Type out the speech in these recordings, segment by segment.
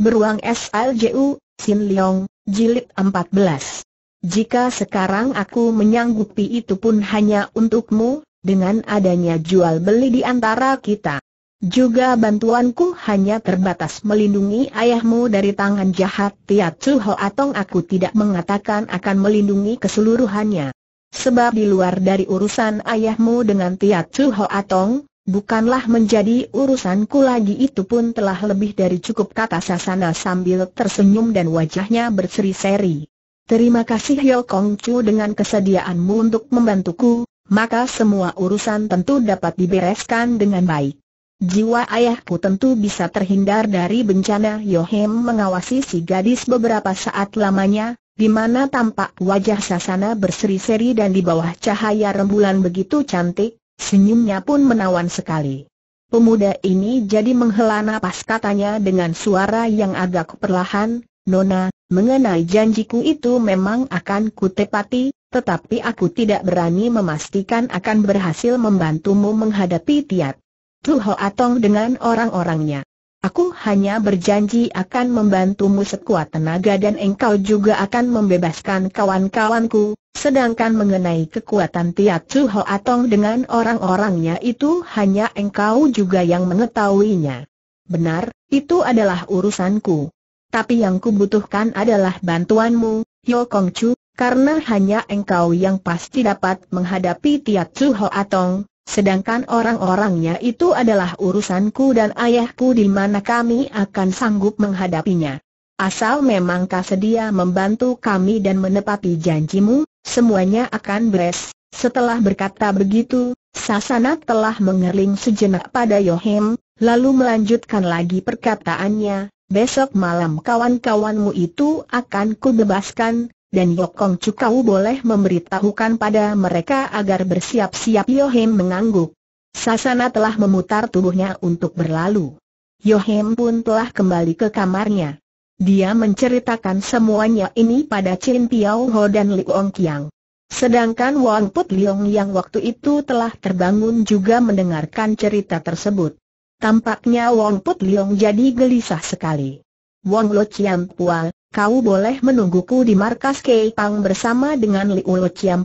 Beruang SLJU, Sin Leong, Jilid 14. Jika sekarang aku menyanggupi itu pun hanya untukmu, dengan adanya jual beli di antara kita. Juga bantuanku hanya terbatas melindungi ayahmu dari tangan jahat Tiat Suho Ho Atong aku tidak mengatakan akan melindungi keseluruhannya. Sebab di luar dari urusan ayahmu dengan Tiat Suho Ho Atong, Bukanlah menjadi urusanku lagi itu pun telah lebih dari cukup kata Sasana sambil tersenyum dan wajahnya berseri-seri. Terima kasih Yo Kong Chu dengan kesediaanmu untuk membantuku, maka semua urusan tentu dapat dibereskan dengan baik. Jiwa ayahku tentu bisa terhindar dari bencana Yohem mengawasi si gadis beberapa saat lamanya, di mana tampak wajah Sasana berseri-seri dan di bawah cahaya rembulan begitu cantik, Senyumnya pun menawan sekali. Pemuda ini jadi menghela nafas katanya dengan suara yang agak perlahan, Nona, mengenai janjiku itu memang akan kutepati, tetapi aku tidak berani memastikan akan berhasil membantumu menghadapi Tiat. Tuho Atong dengan orang-orangnya. Aku hanya berjanji akan membantumu sekuat tenaga dan engkau juga akan membebaskan kawan-kawanku, sedangkan mengenai kekuatan Tiat Chu Ho Atong dengan orang-orangnya itu hanya engkau juga yang mengetahuinya. Benar, itu adalah urusanku. Tapi yang kubutuhkan adalah bantuanmu, Yo Kong Chu, karena hanya engkau yang pasti dapat menghadapi Tiat Chu Ho Atong, Sedangkan orang-orangnya itu adalah urusanku dan ayahku di mana kami akan sanggup menghadapinya. Asal memang kau sedia membantu kami dan menepati janjimu, semuanya akan beres. Setelah berkata begitu, Sasana telah mengerling sejenak pada Yohem, lalu melanjutkan lagi perkataannya, besok malam kawan-kawanmu itu akan kubebaskan, dan Bokong Cukau boleh memberitahukan pada mereka agar bersiap-siap Yohim mengangguk. Sasana telah memutar tubuhnya untuk berlalu. Yohim pun telah kembali ke kamarnya. Dia menceritakan semuanya ini pada Chin Piao Ho dan Ong Kiang. Sedangkan Wang Put Liong yang waktu itu telah terbangun juga mendengarkan cerita tersebut. Tampaknya Wang Put Liong jadi gelisah sekali. Wang Lo Chiang Pua, kau boleh menungguku di markas Kei Pang bersama dengan Liu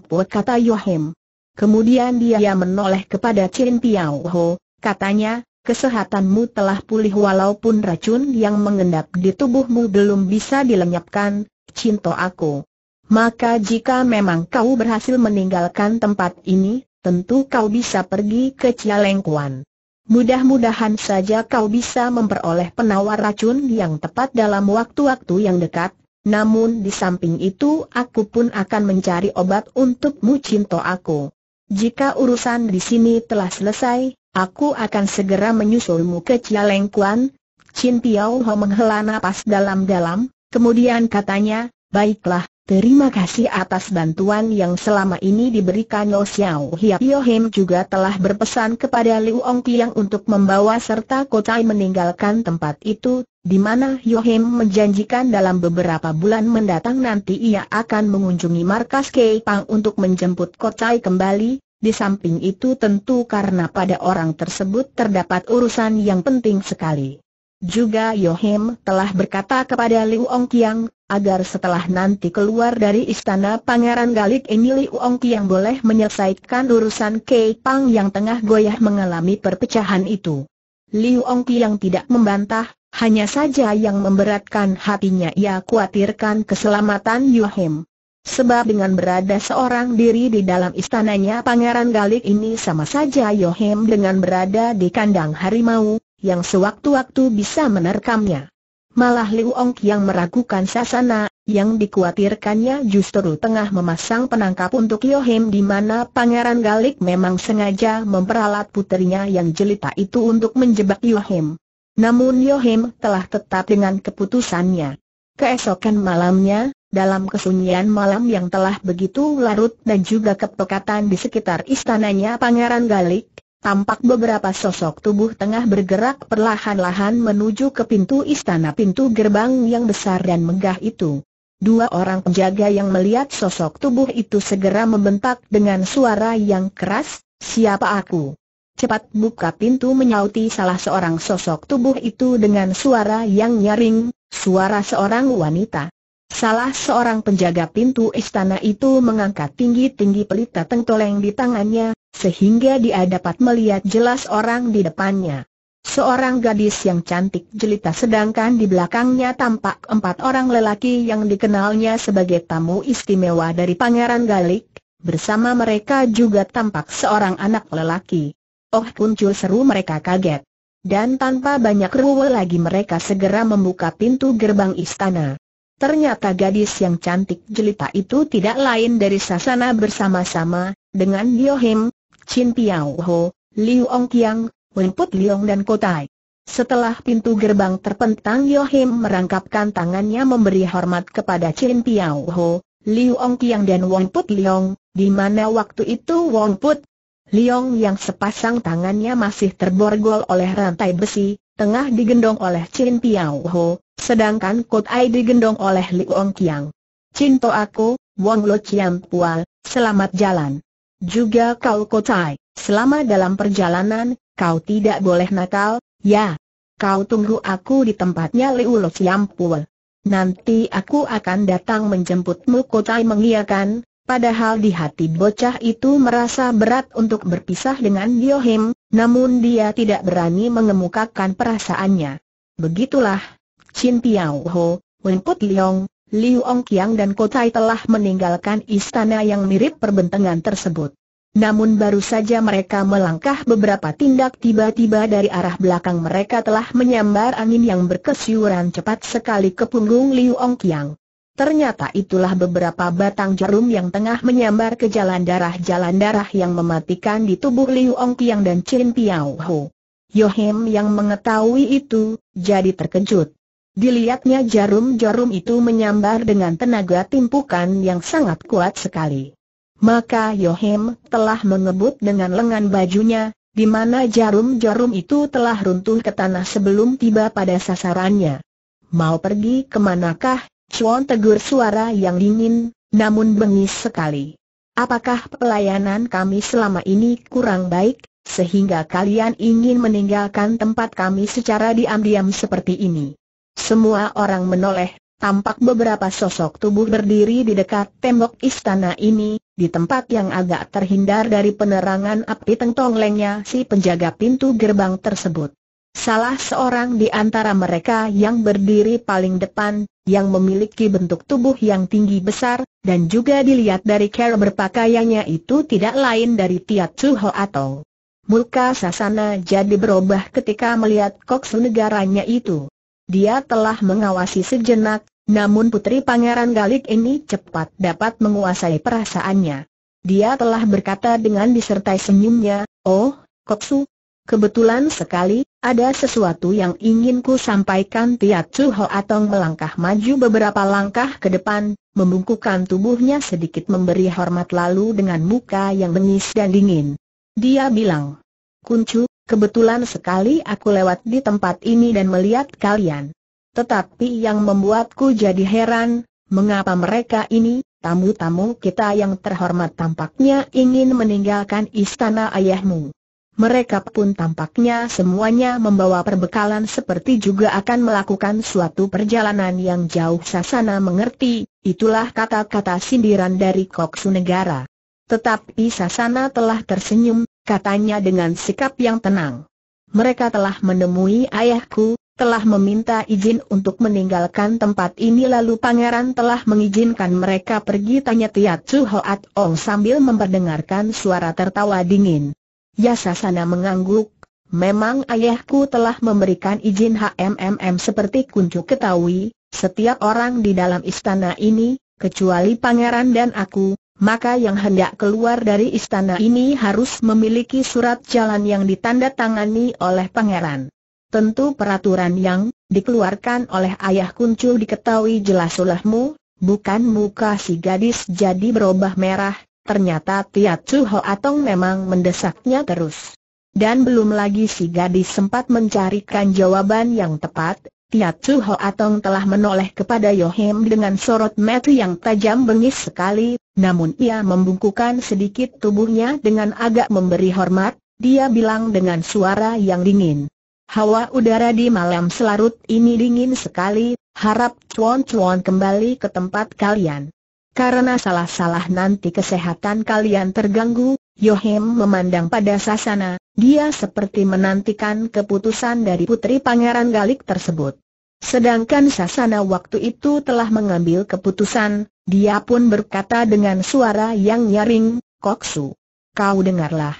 Po, kata Yohem. Kemudian dia menoleh kepada Chin Piao Ho, katanya, kesehatanmu telah pulih walaupun racun yang mengendap di tubuhmu belum bisa dilenyapkan, Cinto aku. Maka jika memang kau berhasil meninggalkan tempat ini, tentu kau bisa pergi ke Cialengkuan. Mudah-mudahan saja kau bisa memperoleh penawar racun yang tepat dalam waktu-waktu yang dekat, namun di samping itu aku pun akan mencari obat untukmu cinta aku. Jika urusan di sini telah selesai, aku akan segera menyusulmu ke Cialengkuan. Chin Piao Ho menghela nafas dalam-dalam, kemudian katanya, baiklah, Terima kasih atas bantuan yang selama ini diberikan Lo Xiao Hiap Yo Him juga telah berpesan kepada Liu Ong untuk membawa serta Kotai meninggalkan tempat itu, di mana Yo Him menjanjikan dalam beberapa bulan mendatang nanti ia akan mengunjungi markas Kei Pang untuk menjemput Kotai kembali. Di samping itu tentu karena pada orang tersebut terdapat urusan yang penting sekali. Juga Yohim telah berkata kepada Liu Ong Kiang agar setelah nanti keluar dari istana Pangeran Galik ini Liu Ongki yang boleh menyelesaikan urusan Kei Pang yang tengah goyah mengalami perpecahan itu. Liu Ongki yang tidak membantah, hanya saja yang memberatkan hatinya ia khawatirkan keselamatan Yuhim. Sebab dengan berada seorang diri di dalam istananya Pangeran Galik ini sama saja Yohem dengan berada di kandang harimau, yang sewaktu-waktu bisa menerkamnya. Malah Liu Ong yang meragukan sasana, yang dikhawatirkannya justru tengah memasang penangkap untuk Liu Yohim di mana Pangeran Galik memang sengaja memperalat putrinya yang jelita itu untuk menjebak Liu Yohim. Namun Liu Yohim telah tetap dengan keputusannya. Keesokan malamnya, dalam kesunyian malam yang telah begitu larut dan juga kepekatan di sekitar istananya Pangeran Galik, tampak beberapa sosok tubuh tengah bergerak perlahan-lahan menuju ke pintu istana pintu gerbang yang besar dan megah itu. Dua orang penjaga yang melihat sosok tubuh itu segera membentak dengan suara yang keras, siapa aku? Cepat buka pintu menyauti salah seorang sosok tubuh itu dengan suara yang nyaring, suara seorang wanita. Salah seorang penjaga pintu istana itu mengangkat tinggi-tinggi pelita tengtoleng di tangannya, sehingga dia dapat melihat jelas orang di depannya. Seorang gadis yang cantik jelita sedangkan di belakangnya tampak empat orang lelaki yang dikenalnya sebagai tamu istimewa dari Pangeran Galik, bersama mereka juga tampak seorang anak lelaki. Oh Kuncu seru mereka kaget. Dan tanpa banyak ruwe lagi mereka segera membuka pintu gerbang istana. Ternyata gadis yang cantik jelita itu tidak lain dari Sasana bersama-sama, dengan Yohim. Chin Piao Ho, Liu Ong Kiang, Wen Put Liong dan Kotai. Setelah pintu gerbang terpentang Yohim merangkapkan tangannya memberi hormat kepada Chin Piao Ho, Liu Ong Kiang dan Wong Put Liong, di mana waktu itu Wong Put Liong yang sepasang tangannya masih terborgol oleh rantai besi, tengah digendong oleh Chin Piao Ho, sedangkan Kot digendong oleh Liu Ong Kiang. Cinto aku, Wong Lo Chiam Pual, selamat jalan. Juga kau kocai, selama dalam perjalanan, kau tidak boleh nakal, ya. Kau tunggu aku di tempatnya Liu Lo Siampul. Nanti aku akan datang menjemputmu kocai mengiakan, padahal di hati bocah itu merasa berat untuk berpisah dengan Yohim, namun dia tidak berani mengemukakan perasaannya. Begitulah, Chin Piao Ho, Put Leong, Liu Ong Kiang dan Kotai telah meninggalkan istana yang mirip perbentangan tersebut. Namun baru saja mereka melangkah beberapa tindak tiba-tiba dari arah belakang mereka telah menyambar angin yang berkesiuran cepat sekali ke punggung Liu Ong Kiang. Ternyata itulah beberapa batang jarum yang tengah menyambar ke jalan darah-jalan darah yang mematikan di tubuh Liu Kiang dan Chin Piao Ho. Yohim yang mengetahui itu, jadi terkejut. Dilihatnya jarum-jarum itu menyambar dengan tenaga timpukan yang sangat kuat sekali. Maka Yohem telah mengebut dengan lengan bajunya, di mana jarum-jarum itu telah runtuh ke tanah sebelum tiba pada sasarannya. Mau pergi kemanakah? Chuan tegur suara yang dingin, namun bengis sekali. Apakah pelayanan kami selama ini kurang baik, sehingga kalian ingin meninggalkan tempat kami secara diam-diam seperti ini? Semua orang menoleh, tampak beberapa sosok tubuh berdiri di dekat tembok istana ini, di tempat yang agak terhindar dari penerangan api tengtonglengnya si penjaga pintu gerbang tersebut. Salah seorang di antara mereka yang berdiri paling depan, yang memiliki bentuk tubuh yang tinggi besar, dan juga dilihat dari cara berpakaiannya itu tidak lain dari Tiat Suho atau Muka Sasana jadi berubah ketika melihat koksu negaranya itu. Dia telah mengawasi sejenak, namun putri pangeran Galik ini cepat dapat menguasai perasaannya. Dia telah berkata dengan disertai senyumnya, Oh, Koksu, kebetulan sekali, ada sesuatu yang ingin ku sampaikan Tiat Chu Atong melangkah maju beberapa langkah ke depan, membungkukkan tubuhnya sedikit memberi hormat lalu dengan muka yang bengis dan dingin. Dia bilang, Kuncu, Kebetulan sekali aku lewat di tempat ini dan melihat kalian. Tetapi yang membuatku jadi heran, mengapa mereka ini, tamu-tamu kita yang terhormat tampaknya ingin meninggalkan istana ayahmu. Mereka pun tampaknya semuanya membawa perbekalan seperti juga akan melakukan suatu perjalanan yang jauh sasana mengerti, itulah kata-kata sindiran dari Koksu Negara. Tetapi Sasana telah tersenyum, katanya dengan sikap yang tenang. Mereka telah menemui ayahku, telah meminta izin untuk meninggalkan tempat ini lalu pangeran telah mengizinkan mereka pergi tanya Tiat Chu Hoat Ong sambil memperdengarkan suara tertawa dingin. Ya sasana mengangguk, memang ayahku telah memberikan izin HMMM seperti kuncu ketahui, setiap orang di dalam istana ini, kecuali pangeran dan aku, maka yang hendak keluar dari istana ini harus memiliki surat jalan yang ditandatangani oleh pangeran. Tentu peraturan yang dikeluarkan oleh ayah kuncu diketahui jelas olehmu, bukan muka si gadis jadi berubah merah, ternyata Tiat Atong memang mendesaknya terus. Dan belum lagi si gadis sempat mencarikan jawaban yang tepat, Tiat Atong telah menoleh kepada Yohem dengan sorot mata yang tajam bengis sekali, namun ia membungkukan sedikit tubuhnya dengan agak memberi hormat, dia bilang dengan suara yang dingin. Hawa udara di malam selarut ini dingin sekali, harap cuan-cuan kembali ke tempat kalian. Karena salah-salah nanti kesehatan kalian terganggu, Yohem memandang pada Sasana, dia seperti menantikan keputusan dari putri pangeran Galik tersebut. Sedangkan Sasana waktu itu telah mengambil keputusan, dia pun berkata dengan suara yang nyaring, Koksu, kau dengarlah.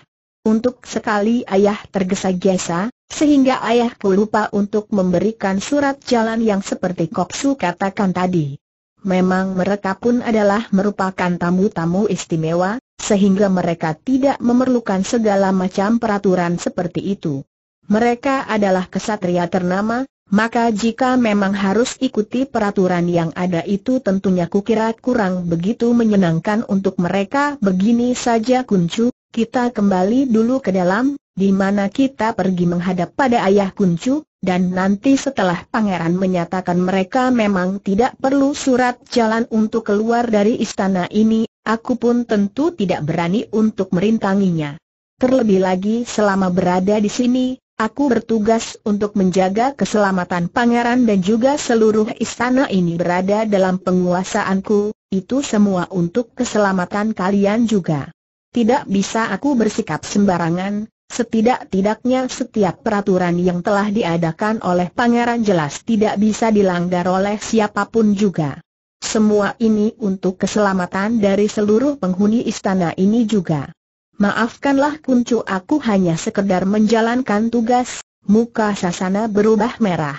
Untuk sekali ayah tergesa-gesa, sehingga ayahku lupa untuk memberikan surat jalan yang seperti Koksu katakan tadi. Memang mereka pun adalah merupakan tamu-tamu istimewa, sehingga mereka tidak memerlukan segala macam peraturan seperti itu. Mereka adalah kesatria ternama, maka jika memang harus ikuti peraturan yang ada itu tentunya kukira kurang begitu menyenangkan untuk mereka begini saja kuncu, kita kembali dulu ke dalam, di mana kita pergi menghadap pada ayah kuncu, dan nanti setelah pangeran menyatakan mereka memang tidak perlu surat jalan untuk keluar dari istana ini, aku pun tentu tidak berani untuk merintanginya. Terlebih lagi selama berada di sini, Aku bertugas untuk menjaga keselamatan pangeran dan juga seluruh istana ini berada dalam penguasaanku, itu semua untuk keselamatan kalian juga. Tidak bisa aku bersikap sembarangan, setidak-tidaknya setiap peraturan yang telah diadakan oleh pangeran jelas tidak bisa dilanggar oleh siapapun juga. Semua ini untuk keselamatan dari seluruh penghuni istana ini juga. Maafkanlah kuncu aku hanya sekedar menjalankan tugas, muka Sasana berubah merah.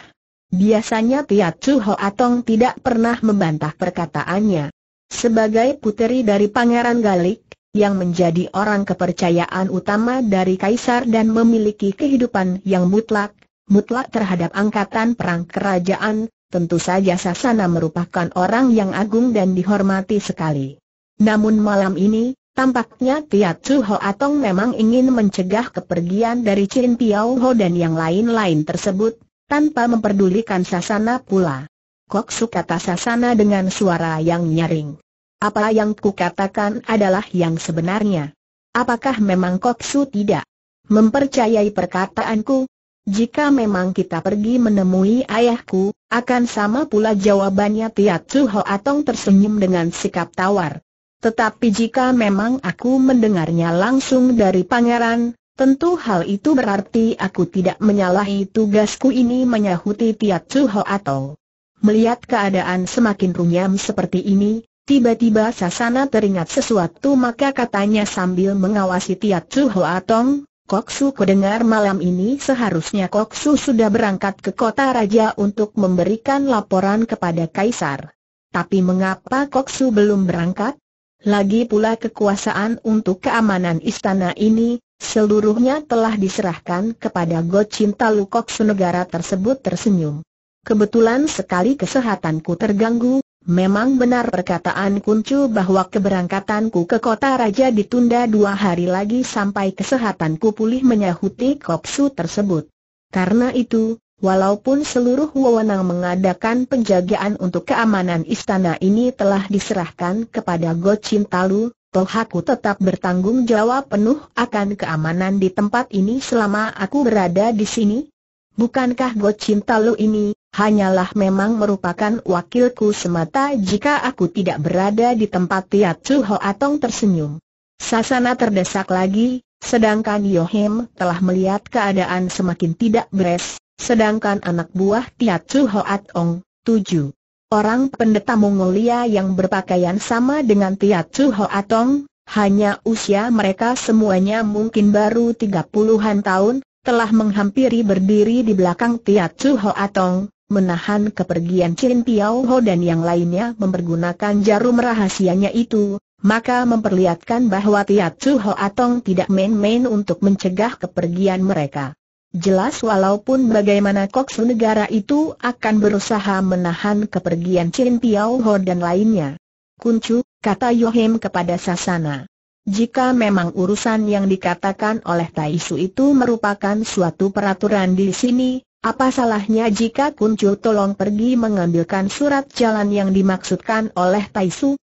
Biasanya Tiat Chu Atong tidak pernah membantah perkataannya. Sebagai puteri dari Pangeran Galik, yang menjadi orang kepercayaan utama dari Kaisar dan memiliki kehidupan yang mutlak, mutlak terhadap angkatan perang kerajaan, tentu saja Sasana merupakan orang yang agung dan dihormati sekali. Namun malam ini, Tampaknya Tia Chu Ho Atong memang ingin mencegah kepergian dari Chin Piao Ho dan yang lain-lain tersebut, tanpa memperdulikan Sasana pula. Kok kata Sasana dengan suara yang nyaring. Apa yang kukatakan adalah yang sebenarnya. Apakah memang Koksu tidak mempercayai perkataanku? Jika memang kita pergi menemui ayahku, akan sama pula jawabannya Tia Chu Ho Atong tersenyum dengan sikap tawar. Tetapi jika memang aku mendengarnya langsung dari pangeran, tentu hal itu berarti aku tidak menyalahi tugasku ini menyahuti Tiat Suho atau melihat keadaan semakin runyam seperti ini. Tiba-tiba Sasana teringat sesuatu maka katanya sambil mengawasi Tiat Suho Atong, Koksu kedengar malam ini seharusnya Koksu sudah berangkat ke kota raja untuk memberikan laporan kepada Kaisar. Tapi mengapa Koksu belum berangkat? lagi pula kekuasaan untuk keamanan istana ini, seluruhnya telah diserahkan kepada Go Cinta Lukok senegara tersebut tersenyum. Kebetulan sekali kesehatanku terganggu, memang benar perkataan Kuncu bahwa keberangkatanku ke kota raja ditunda dua hari lagi sampai kesehatanku pulih menyahuti Koksu tersebut. Karena itu, Walaupun seluruh wewenang mengadakan penjagaan untuk keamanan istana ini telah diserahkan kepada Go Cintalu, Tohaku tetap bertanggung jawab penuh akan keamanan di tempat ini selama aku berada di sini. Bukankah Go Cintalu ini hanyalah memang merupakan wakilku semata jika aku tidak berada di tempat Tiat Chu Atong tersenyum. Sasana terdesak lagi, sedangkan Yohim telah melihat keadaan semakin tidak beres, Sedangkan anak buah Tiat Chu Hoat Ong, tujuh. Orang pendeta Mongolia yang berpakaian sama dengan Tiat Chu Hoat Ong, hanya usia mereka semuanya mungkin baru tiga puluhan tahun, telah menghampiri berdiri di belakang Tiat Chu Hoat Ong, menahan kepergian Chin Piao Ho dan yang lainnya mempergunakan jarum rahasianya itu, maka memperlihatkan bahwa Tiat Chu Ho Atong tidak main-main untuk mencegah kepergian mereka. Jelas walaupun bagaimana Koksu negara itu akan berusaha menahan kepergian Chin Piao Ho dan lainnya. Kuncu, kata Yohim kepada Sasana. Jika memang urusan yang dikatakan oleh Taisu itu merupakan suatu peraturan di sini, apa salahnya jika Kuncu tolong pergi mengambilkan surat jalan yang dimaksudkan oleh Taisu?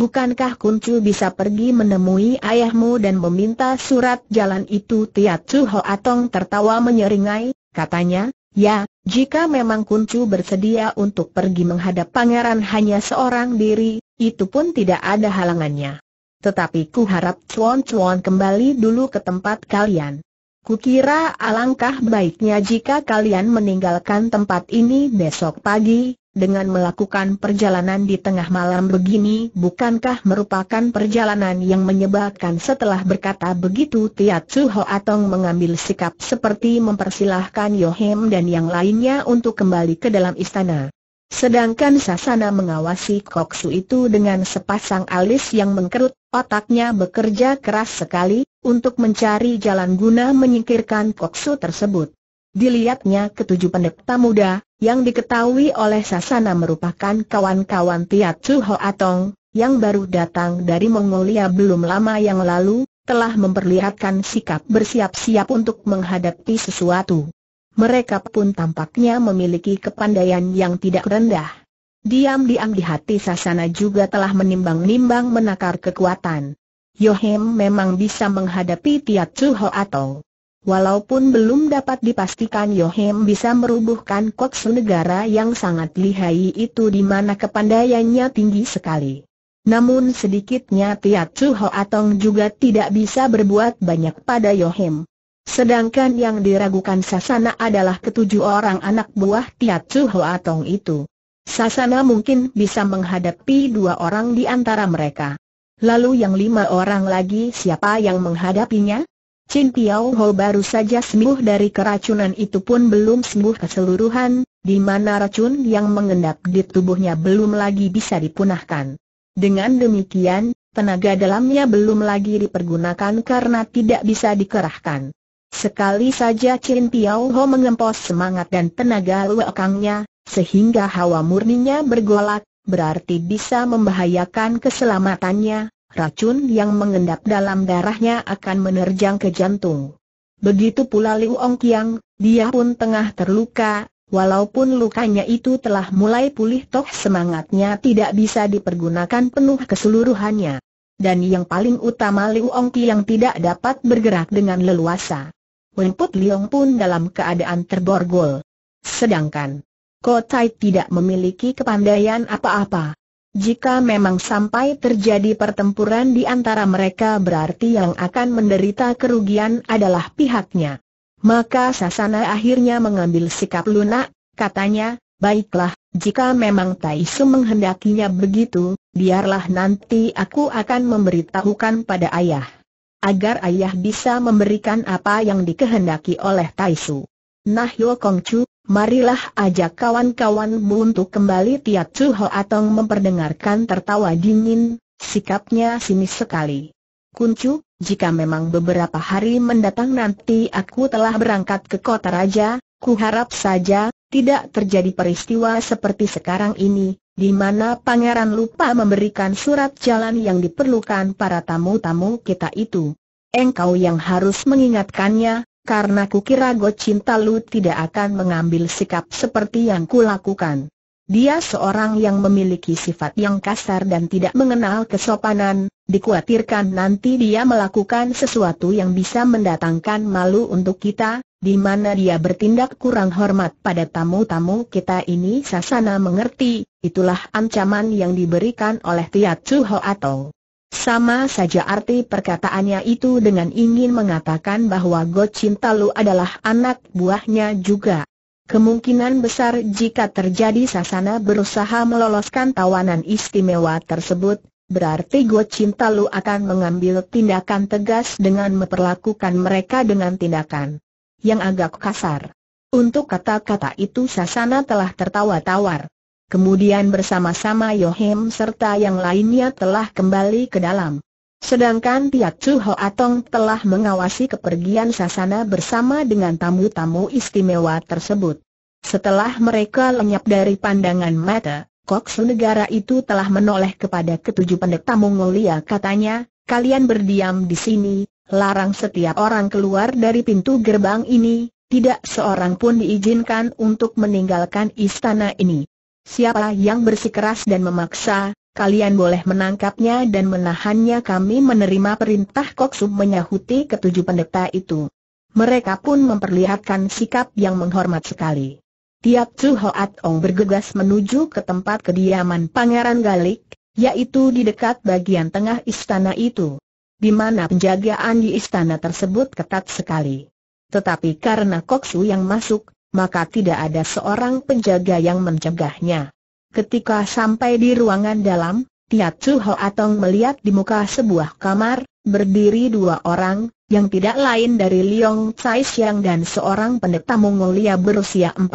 Bukankah Kuncu bisa pergi menemui ayahmu dan meminta surat jalan itu Tiat Chu Atong tertawa menyeringai, katanya, ya, jika memang Kuncu bersedia untuk pergi menghadap pangeran hanya seorang diri, itu pun tidak ada halangannya. Tetapi ku harap cuan-cuan kembali dulu ke tempat kalian. Kukira alangkah baiknya jika kalian meninggalkan tempat ini besok pagi, dengan melakukan perjalanan di tengah malam begini bukankah merupakan perjalanan yang menyebabkan setelah berkata begitu Tiat Su Atong mengambil sikap seperti mempersilahkan Yohem dan yang lainnya untuk kembali ke dalam istana. Sedangkan Sasana mengawasi Koksu itu dengan sepasang alis yang mengkerut, otaknya bekerja keras sekali, untuk mencari jalan guna menyingkirkan Koksu tersebut. Dilihatnya ketujuh pendeta muda, yang diketahui oleh Sasana merupakan kawan-kawan Tiat Chu Atong, yang baru datang dari Mongolia belum lama yang lalu, telah memperlihatkan sikap bersiap-siap untuk menghadapi sesuatu. Mereka pun tampaknya memiliki kepandaian yang tidak rendah. Diam-diam di hati Sasana juga telah menimbang-nimbang menakar kekuatan. Yohem memang bisa menghadapi Tiat Chu Atong. Walaupun belum dapat dipastikan Yohem bisa merubuhkan koksu negara yang sangat lihai itu di mana kepandaiannya tinggi sekali. Namun sedikitnya Tiat Chu Atong juga tidak bisa berbuat banyak pada Yohem. Sedangkan yang diragukan Sasana adalah ketujuh orang anak buah Tiat Chu Atong itu. Sasana mungkin bisa menghadapi dua orang di antara mereka. Lalu yang lima orang lagi siapa yang menghadapinya? Chin Piao Ho baru saja sembuh dari keracunan itu pun belum sembuh keseluruhan, di mana racun yang mengendap di tubuhnya belum lagi bisa dipunahkan. Dengan demikian, tenaga dalamnya belum lagi dipergunakan karena tidak bisa dikerahkan. Sekali saja Chin Piao Ho mengempos semangat dan tenaga luakangnya, sehingga hawa murninya bergolak, berarti bisa membahayakan keselamatannya, racun yang mengendap dalam darahnya akan menerjang ke jantung. Begitu pula Liu Ong Kiang, dia pun tengah terluka, walaupun lukanya itu telah mulai pulih toh semangatnya tidak bisa dipergunakan penuh keseluruhannya. Dan yang paling utama Liu Ong Kiang tidak dapat bergerak dengan leluasa. Wenput Liong pun dalam keadaan terborgol. Sedangkan Tai tidak memiliki kepandaian apa-apa. Jika memang sampai terjadi pertempuran di antara mereka berarti yang akan menderita kerugian adalah pihaknya. Maka Sasana akhirnya mengambil sikap lunak, katanya, baiklah, jika memang Taisu menghendakinya begitu, biarlah nanti aku akan memberitahukan pada ayah. Agar ayah bisa memberikan apa yang dikehendaki oleh Taisu. Nah Yo Chu. Marilah ajak kawan-kawanmu untuk kembali tiap Cuho Atong memperdengarkan tertawa dingin, sikapnya sinis sekali. Kuncu, jika memang beberapa hari mendatang nanti aku telah berangkat ke kota raja, kuharap saja, tidak terjadi peristiwa seperti sekarang ini, di mana pangeran lupa memberikan surat jalan yang diperlukan para tamu-tamu kita itu. Engkau yang harus mengingatkannya, karena kukira Go Cinta Lu tidak akan mengambil sikap seperti yang kulakukan. Dia seorang yang memiliki sifat yang kasar dan tidak mengenal kesopanan, dikhawatirkan nanti dia melakukan sesuatu yang bisa mendatangkan malu untuk kita, di mana dia bertindak kurang hormat pada tamu-tamu kita ini Sasana mengerti, itulah ancaman yang diberikan oleh Tiat Chu Ho atau sama saja arti perkataannya itu dengan ingin mengatakan bahwa Go lu adalah anak buahnya juga. Kemungkinan besar jika terjadi sasana berusaha meloloskan tawanan istimewa tersebut, berarti Go lu akan mengambil tindakan tegas dengan memperlakukan mereka dengan tindakan yang agak kasar. Untuk kata-kata itu Sasana telah tertawa tawar. Kemudian bersama-sama Yohim serta yang lainnya telah kembali ke dalam. Sedangkan Tiat Chu Atong telah mengawasi kepergian Sasana bersama dengan tamu-tamu istimewa tersebut. Setelah mereka lenyap dari pandangan mata, su negara itu telah menoleh kepada ketujuh tamu Mongolia katanya, kalian berdiam di sini, larang setiap orang keluar dari pintu gerbang ini, tidak seorang pun diizinkan untuk meninggalkan istana ini. Siapa yang bersikeras dan memaksa, kalian boleh menangkapnya dan menahannya kami menerima perintah Koksub menyahuti ketujuh pendeta itu. Mereka pun memperlihatkan sikap yang menghormat sekali. Tiap Chu Hoat Ong bergegas menuju ke tempat kediaman Pangeran Galik, yaitu di dekat bagian tengah istana itu, di mana penjagaan di istana tersebut ketat sekali. Tetapi karena Koksu yang masuk, maka tidak ada seorang penjaga yang mencegahnya. Ketika sampai di ruangan dalam, Tiat Chu Ho Atong melihat di muka sebuah kamar, berdiri dua orang, yang tidak lain dari Liong Tsai Xiang dan seorang pendeta Mongolia berusia 40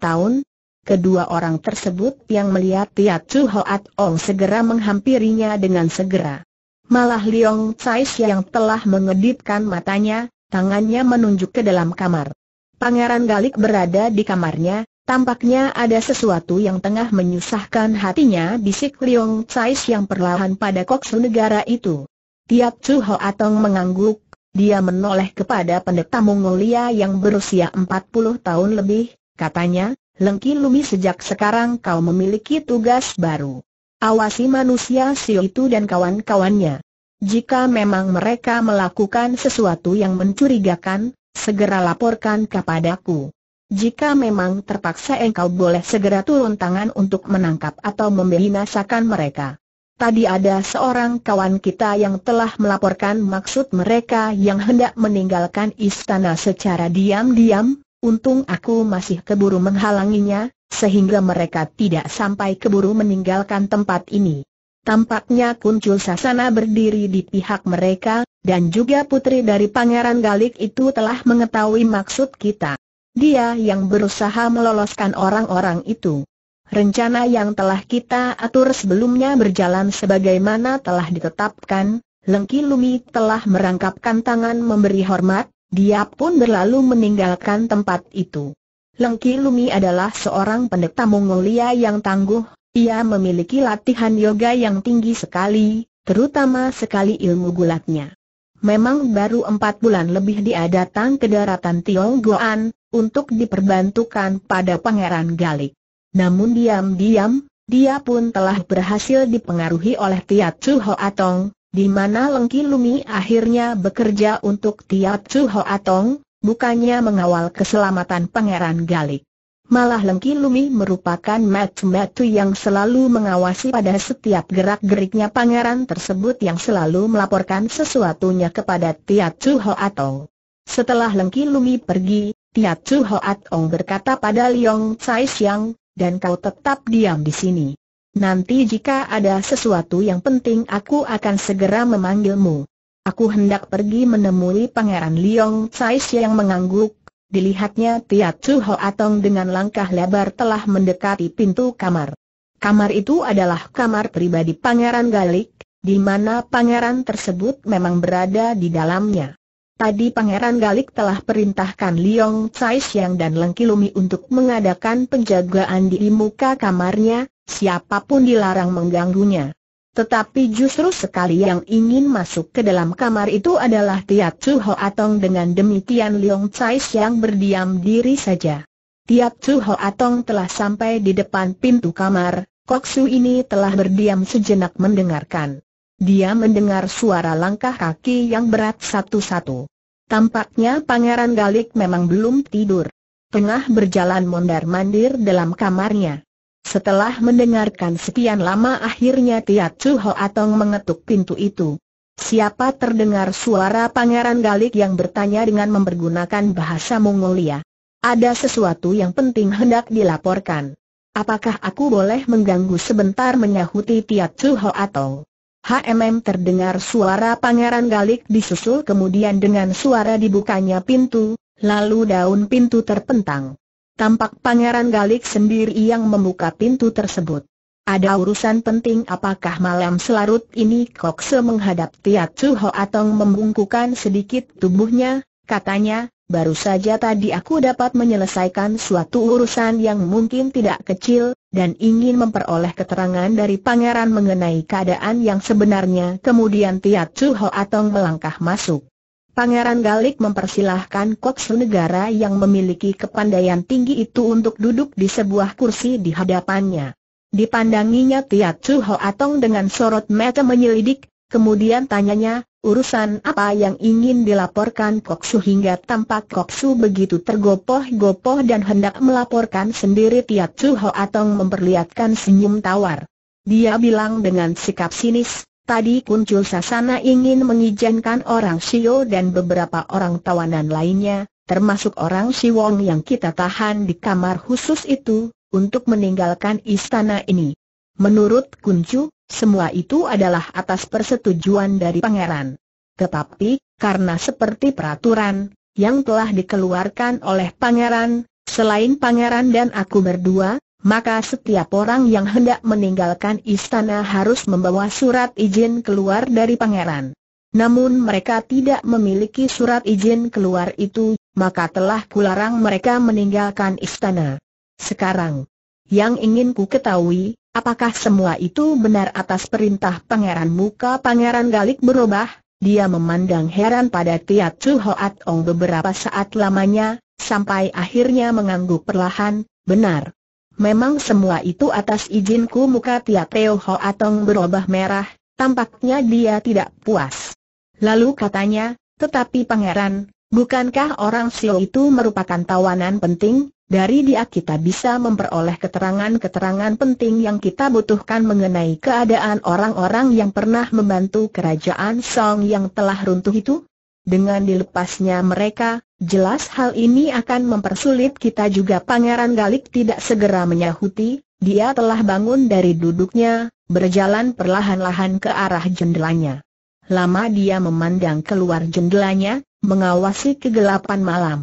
tahun. Kedua orang tersebut yang melihat Tiat Chu Ho Atong segera menghampirinya dengan segera. Malah Liong Tsai Xiang telah mengedipkan matanya, tangannya menunjuk ke dalam kamar. Pangeran Galik berada di kamarnya, tampaknya ada sesuatu yang tengah menyusahkan hatinya bisik Liong Tsais yang perlahan pada koksu negara itu. Tiap Chu Ho Atong mengangguk, dia menoleh kepada pendeta Mongolia yang berusia 40 tahun lebih, katanya, Lengki Lumi sejak sekarang kau memiliki tugas baru. Awasi manusia siu itu dan kawan-kawannya. Jika memang mereka melakukan sesuatu yang mencurigakan, segera laporkan kepadaku. Jika memang terpaksa engkau boleh segera turun tangan untuk menangkap atau membinasakan mereka. Tadi ada seorang kawan kita yang telah melaporkan maksud mereka yang hendak meninggalkan istana secara diam-diam, untung aku masih keburu menghalanginya, sehingga mereka tidak sampai keburu meninggalkan tempat ini. Tampaknya Kuncul Sasana berdiri di pihak mereka, dan juga putri dari Pangeran Galik itu telah mengetahui maksud kita. Dia yang berusaha meloloskan orang-orang itu. Rencana yang telah kita atur sebelumnya berjalan sebagaimana telah ditetapkan, Lengki Lumi telah merangkapkan tangan memberi hormat, dia pun berlalu meninggalkan tempat itu. Lengki Lumi adalah seorang pendeta Mongolia yang tangguh, ia memiliki latihan yoga yang tinggi sekali, terutama sekali ilmu gulatnya. Memang baru empat bulan lebih dia datang ke daratan Tionggoan, untuk diperbantukan pada Pangeran Galik. Namun diam-diam, dia pun telah berhasil dipengaruhi oleh Tiat Chu Ho Atong, di mana Lengki Lumi akhirnya bekerja untuk Tiat Chu Ho Atong, bukannya mengawal keselamatan Pangeran Galik. Malah Lengki Lumi merupakan metu-metu yang selalu mengawasi pada setiap gerak-geriknya pangeran tersebut yang selalu melaporkan sesuatunya kepada Tia Chu Atong. Setelah Lengki Lumi pergi, Tiat Chu Atong berkata pada Liong Tsai Siang, dan kau tetap diam di sini. Nanti jika ada sesuatu yang penting aku akan segera memanggilmu. Aku hendak pergi menemui pangeran Liong Tsai Siang mengangguk, Dilihatnya Tia Chu Atong dengan langkah lebar telah mendekati pintu kamar. Kamar itu adalah kamar pribadi Pangeran Galik, di mana pangeran tersebut memang berada di dalamnya. Tadi Pangeran Galik telah perintahkan Liong Tsai Xiang dan Lengkilumi untuk mengadakan penjagaan di muka kamarnya, siapapun dilarang mengganggunya. Tetapi justru sekali yang ingin masuk ke dalam kamar itu adalah Tiat Chu Atong dengan demikian Leong Chai Siang berdiam diri saja. Tiat Chu Atong telah sampai di depan pintu kamar, Koksu ini telah berdiam sejenak mendengarkan. Dia mendengar suara langkah kaki yang berat satu-satu. Tampaknya Pangeran Galik memang belum tidur. Tengah berjalan mondar-mandir dalam kamarnya. Setelah mendengarkan sekian lama akhirnya Tia Chu Atong mengetuk pintu itu. Siapa terdengar suara Pangeran Galik yang bertanya dengan mempergunakan bahasa Mongolia. Ada sesuatu yang penting hendak dilaporkan. Apakah aku boleh mengganggu sebentar menyahuti Tia Chu Atong? HMM terdengar suara Pangeran Galik disusul kemudian dengan suara dibukanya pintu, lalu daun pintu terpentang. Tampak Pangeran Galik sendiri yang membuka pintu tersebut. Ada urusan penting apakah malam selarut ini Kokse menghadap Tiat Chu Ho Atong membungkukan sedikit tubuhnya, katanya, baru saja tadi aku dapat menyelesaikan suatu urusan yang mungkin tidak kecil, dan ingin memperoleh keterangan dari pangeran mengenai keadaan yang sebenarnya. Kemudian Tiat Chu Ho Atong melangkah masuk. Pangeran Galik mempersilahkan Su negara yang memiliki kepandaian tinggi itu untuk duduk di sebuah kursi di hadapannya. Dipandanginya Tiat Chu Ho Atong dengan sorot mata menyelidik, kemudian tanyanya, urusan apa yang ingin dilaporkan Koksu hingga tampak Koksu begitu tergopoh-gopoh dan hendak melaporkan sendiri Tiat Chu Ho Atong memperlihatkan senyum tawar. Dia bilang dengan sikap sinis, Tadi Kuncul Sasana ingin mengizinkan orang Sio dan beberapa orang tawanan lainnya, termasuk orang Siwong yang kita tahan di kamar khusus itu, untuk meninggalkan istana ini. Menurut Kuncu, semua itu adalah atas persetujuan dari pangeran. Tetapi, karena seperti peraturan yang telah dikeluarkan oleh pangeran, selain pangeran dan aku berdua, maka setiap orang yang hendak meninggalkan istana harus membawa surat izin keluar dari pangeran. Namun mereka tidak memiliki surat izin keluar itu, maka telah kularang mereka meninggalkan istana. Sekarang, yang ingin ku ketahui, apakah semua itu benar atas perintah pangeran muka pangeran galik berubah? Dia memandang heran pada Tiat Chu Hoat Ong beberapa saat lamanya, sampai akhirnya mengangguk perlahan, benar. Memang semua itu atas izinku muka Tia Teo Ho Atong berubah merah, tampaknya dia tidak puas. Lalu katanya, tetapi pangeran, bukankah orang Sio itu merupakan tawanan penting, dari dia kita bisa memperoleh keterangan-keterangan penting yang kita butuhkan mengenai keadaan orang-orang yang pernah membantu kerajaan Song yang telah runtuh itu? Dengan dilepasnya mereka, Jelas hal ini akan mempersulit kita juga Pangeran Galik tidak segera menyahuti, dia telah bangun dari duduknya, berjalan perlahan-lahan ke arah jendelanya. Lama dia memandang keluar jendelanya, mengawasi kegelapan malam.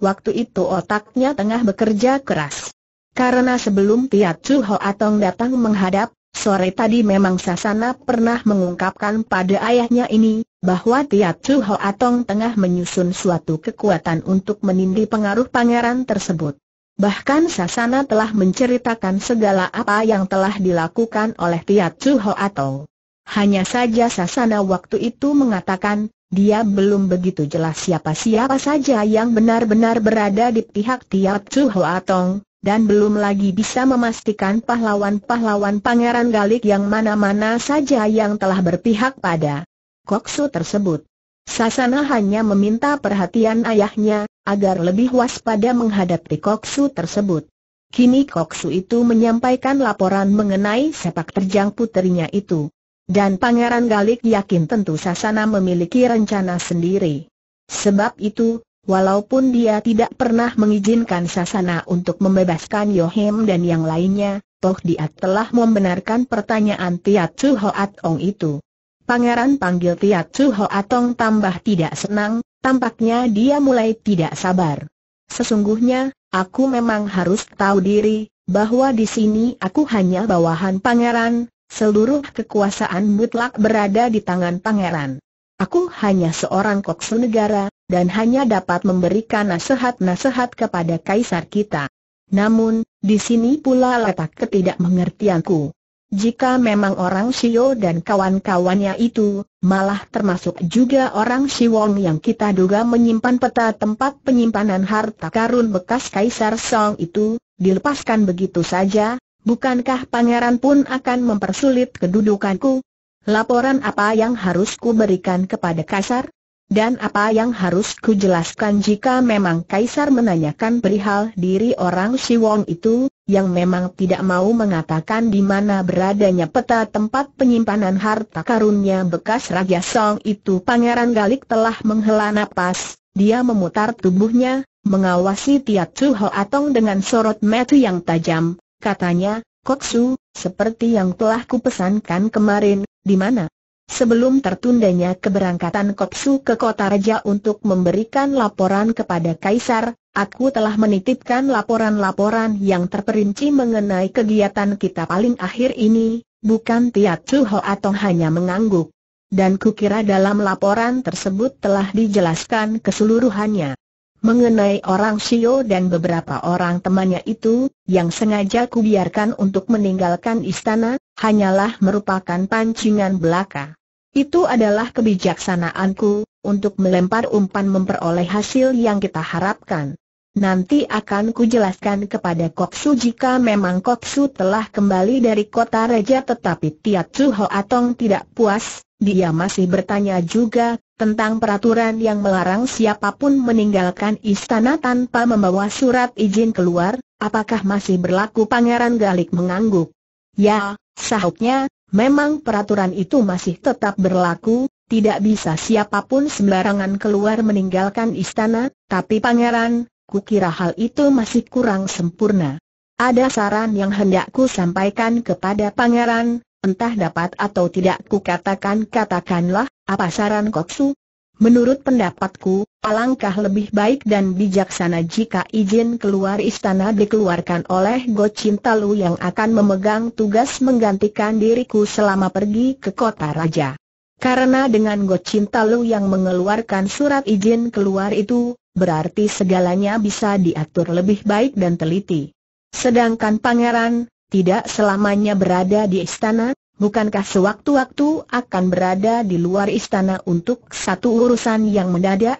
Waktu itu otaknya tengah bekerja keras. Karena sebelum Tia Chu Ho Atong datang menghadap, Sore tadi memang Sasana pernah mengungkapkan pada ayahnya ini, bahwa Tiat Chu Atong tengah menyusun suatu kekuatan untuk menindi pengaruh pangeran tersebut. Bahkan Sasana telah menceritakan segala apa yang telah dilakukan oleh Tiat Chu Atong. Hanya saja Sasana waktu itu mengatakan, dia belum begitu jelas siapa-siapa saja yang benar-benar berada di pihak Tiat Chu Atong, dan belum lagi bisa memastikan pahlawan-pahlawan Pangeran Galik yang mana-mana saja yang telah berpihak pada Koksu tersebut. Sasana hanya meminta perhatian ayahnya, agar lebih waspada menghadapi Koksu tersebut. Kini Koksu itu menyampaikan laporan mengenai sepak terjang putrinya itu. Dan Pangeran Galik yakin tentu Sasana memiliki rencana sendiri. Sebab itu, Walaupun dia tidak pernah mengizinkan Sasana untuk membebaskan Yohem dan yang lainnya, toh dia telah membenarkan pertanyaan Tiat Chu Hoat Ong itu. Pangeran panggil Tiat Chu Hoat Ong tambah tidak senang, tampaknya dia mulai tidak sabar. Sesungguhnya, aku memang harus tahu diri, bahwa di sini aku hanya bawahan pangeran, seluruh kekuasaan mutlak berada di tangan pangeran. Aku hanya seorang koksu negara, dan hanya dapat memberikan nasihat-nasihat kepada kaisar kita. Namun, di sini pula letak ketidakmengertianku. Jika memang orang Shio dan kawan-kawannya itu, malah termasuk juga orang Siwong yang kita duga menyimpan peta tempat penyimpanan harta karun bekas Kaisar Song itu, dilepaskan begitu saja, bukankah pangeran pun akan mempersulit kedudukanku? Laporan apa yang harus ku berikan kepada Kaisar? Dan apa yang harus kujelaskan jika memang Kaisar menanyakan perihal diri orang Si Wong itu, yang memang tidak mau mengatakan di mana beradanya peta tempat penyimpanan harta karunnya bekas Raja Song itu Pangeran Galik telah menghela napas, dia memutar tubuhnya, mengawasi Tiat Chu Atong dengan sorot mata yang tajam, katanya, Koksu, seperti yang telah kupesankan kemarin, di mana? Sebelum tertundanya keberangkatan Kopsu ke kota raja untuk memberikan laporan kepada Kaisar, aku telah menitipkan laporan-laporan yang terperinci mengenai kegiatan kita paling akhir ini, bukan Tiat Chu atau hanya mengangguk. Dan kukira dalam laporan tersebut telah dijelaskan keseluruhannya. Mengenai orang Sio dan beberapa orang temannya itu, yang sengaja kubiarkan untuk meninggalkan istana, hanyalah merupakan pancingan belaka. Itu adalah kebijaksanaanku, untuk melempar umpan memperoleh hasil yang kita harapkan. Nanti akan kujelaskan kepada Koksu jika memang Koksu telah kembali dari kota Raja tetapi Tiat Chu Atong tidak puas, dia masih bertanya juga tentang peraturan yang melarang siapapun meninggalkan istana tanpa membawa surat izin keluar, apakah masih berlaku Pangeran Galik mengangguk. Ya, sahutnya, memang peraturan itu masih tetap berlaku, tidak bisa siapapun sembarangan keluar meninggalkan istana, tapi Pangeran, kukira hal itu masih kurang sempurna. Ada saran yang hendakku sampaikan kepada Pangeran, Entah dapat atau tidak katakan, katakanlah, apa saran Koksu? Menurut pendapatku, alangkah lebih baik dan bijaksana jika izin keluar istana dikeluarkan oleh Go Cintalu yang akan memegang tugas menggantikan diriku selama pergi ke kota raja. Karena dengan Go Cintalu yang mengeluarkan surat izin keluar itu, berarti segalanya bisa diatur lebih baik dan teliti. Sedangkan pangeran, tidak selamanya berada di istana, bukankah sewaktu-waktu akan berada di luar istana untuk satu urusan yang mendadak?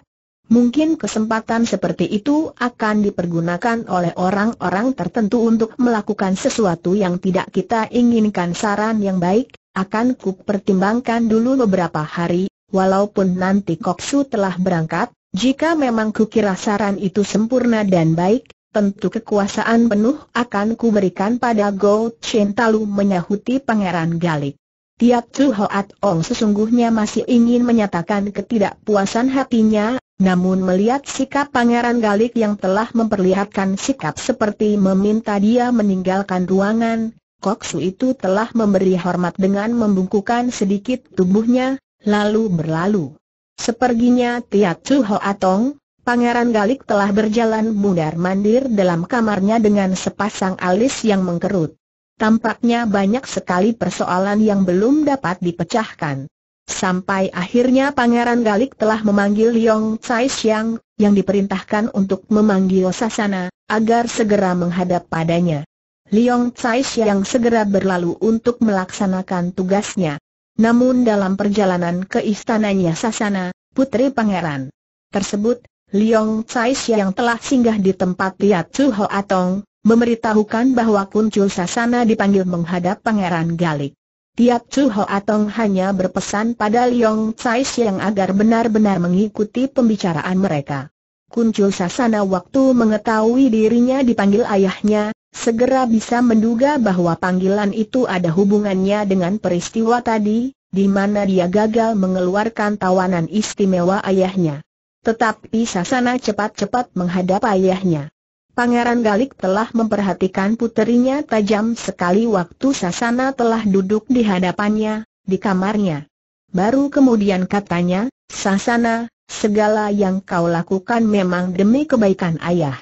Mungkin kesempatan seperti itu akan dipergunakan oleh orang-orang tertentu untuk melakukan sesuatu yang tidak kita inginkan saran yang baik, akan pertimbangkan dulu beberapa hari, walaupun nanti Koksu telah berangkat, jika memang kukira saran itu sempurna dan baik, tentu kekuasaan penuh akan kuberikan pada Go Chen Talu menyahuti Pangeran Galik. Tiap Chu Hoat Ong sesungguhnya masih ingin menyatakan ketidakpuasan hatinya, namun melihat sikap Pangeran Galik yang telah memperlihatkan sikap seperti meminta dia meninggalkan ruangan, Kok Su itu telah memberi hormat dengan membungkukan sedikit tubuhnya, lalu berlalu. Seperginya Tiap Chu Hoat Ong, Pangeran Galik telah berjalan mundar-mandir dalam kamarnya dengan sepasang alis yang mengkerut. Tampaknya banyak sekali persoalan yang belum dapat dipecahkan. Sampai akhirnya Pangeran Galik telah memanggil Yong Tsai Xiang, yang diperintahkan untuk memanggil Sasana, agar segera menghadap padanya. Liong Tsai Xiang segera berlalu untuk melaksanakan tugasnya. Namun dalam perjalanan ke istananya Sasana, putri pangeran tersebut, Liong Tsai yang telah singgah di tempat Tia Su Ho Atong, memberitahukan bahwa Chu Sasana dipanggil menghadap Pangeran Galik. Tiap Chu Ho Atong hanya berpesan pada Liong Tsai yang agar benar-benar mengikuti pembicaraan mereka. Chu Sasana waktu mengetahui dirinya dipanggil ayahnya, segera bisa menduga bahwa panggilan itu ada hubungannya dengan peristiwa tadi, di mana dia gagal mengeluarkan tawanan istimewa ayahnya. Tetapi Sasana cepat-cepat menghadap ayahnya. Pangeran Galik telah memperhatikan puterinya tajam sekali waktu Sasana telah duduk di hadapannya, di kamarnya. Baru kemudian katanya, Sasana, segala yang kau lakukan memang demi kebaikan ayah.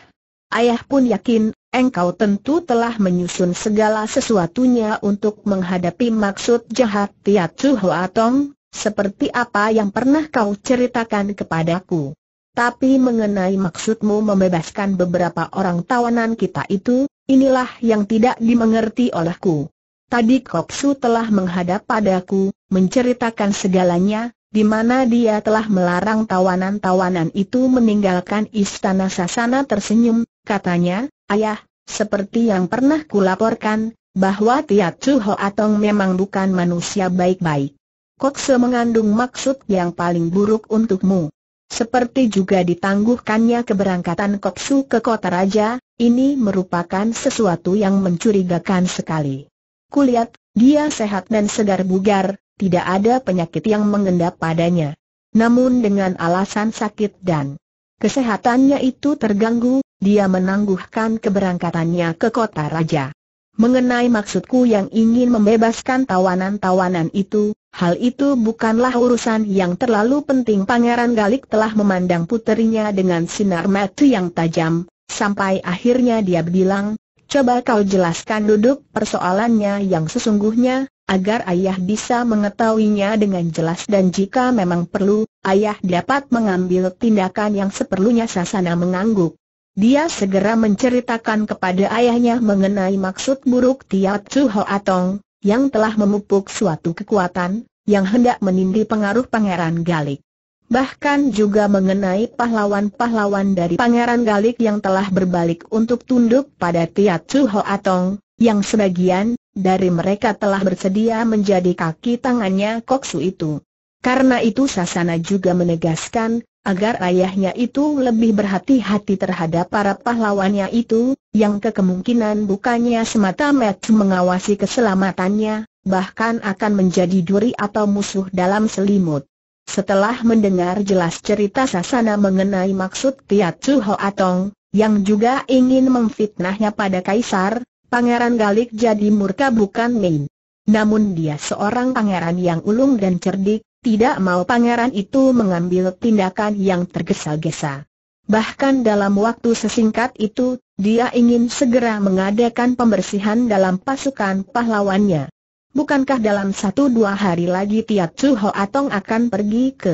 Ayah pun yakin, engkau tentu telah menyusun segala sesuatunya untuk menghadapi maksud jahat Tiat Chu Hoa Tong, seperti apa yang pernah kau ceritakan kepadaku. Tapi mengenai maksudmu membebaskan beberapa orang tawanan kita itu, inilah yang tidak dimengerti olehku. Tadi Koksu telah menghadap padaku, menceritakan segalanya, di mana dia telah melarang tawanan-tawanan itu meninggalkan istana Sasana tersenyum, katanya, ayah, seperti yang pernah kulaporkan, bahwa Tiat Chu Atong memang bukan manusia baik-baik. Kotse mengandung maksud yang paling buruk untukmu. Seperti juga ditangguhkannya keberangkatan Koksu ke kota raja, ini merupakan sesuatu yang mencurigakan sekali. Kulihat, dia sehat dan segar bugar, tidak ada penyakit yang mengendap padanya. Namun dengan alasan sakit dan kesehatannya itu terganggu, dia menangguhkan keberangkatannya ke kota raja. Mengenai maksudku yang ingin membebaskan tawanan-tawanan itu, hal itu bukanlah urusan yang terlalu penting Pangeran Galik telah memandang puterinya dengan sinar mata yang tajam, sampai akhirnya dia bilang, coba kau jelaskan duduk persoalannya yang sesungguhnya, agar ayah bisa mengetahuinya dengan jelas dan jika memang perlu, ayah dapat mengambil tindakan yang seperlunya Sasana mengangguk. Dia segera menceritakan kepada ayahnya mengenai maksud buruk Tiat Chu Atong yang telah memupuk suatu kekuatan, yang hendak menindih pengaruh Pangeran Galik. Bahkan juga mengenai pahlawan-pahlawan dari Pangeran Galik yang telah berbalik untuk tunduk pada Tiat Chu Atong, yang sebagian dari mereka telah bersedia menjadi kaki tangannya Koksu itu. Karena itu Sasana juga menegaskan agar ayahnya itu lebih berhati-hati terhadap para pahlawannya itu, yang kekemungkinan bukannya semata-mata mengawasi keselamatannya, bahkan akan menjadi duri atau musuh dalam selimut. Setelah mendengar jelas cerita Sasana mengenai maksud Tiatsu Atong, yang juga ingin memfitnahnya pada Kaisar, Pangeran Galik jadi murka bukan main. Namun dia seorang pangeran yang ulung dan cerdik, tidak mau pangeran itu mengambil tindakan yang tergesa-gesa. Bahkan dalam waktu sesingkat itu, dia ingin segera mengadakan pembersihan dalam pasukan pahlawannya. Bukankah dalam satu dua hari lagi Tiat Chu Atong akan pergi ke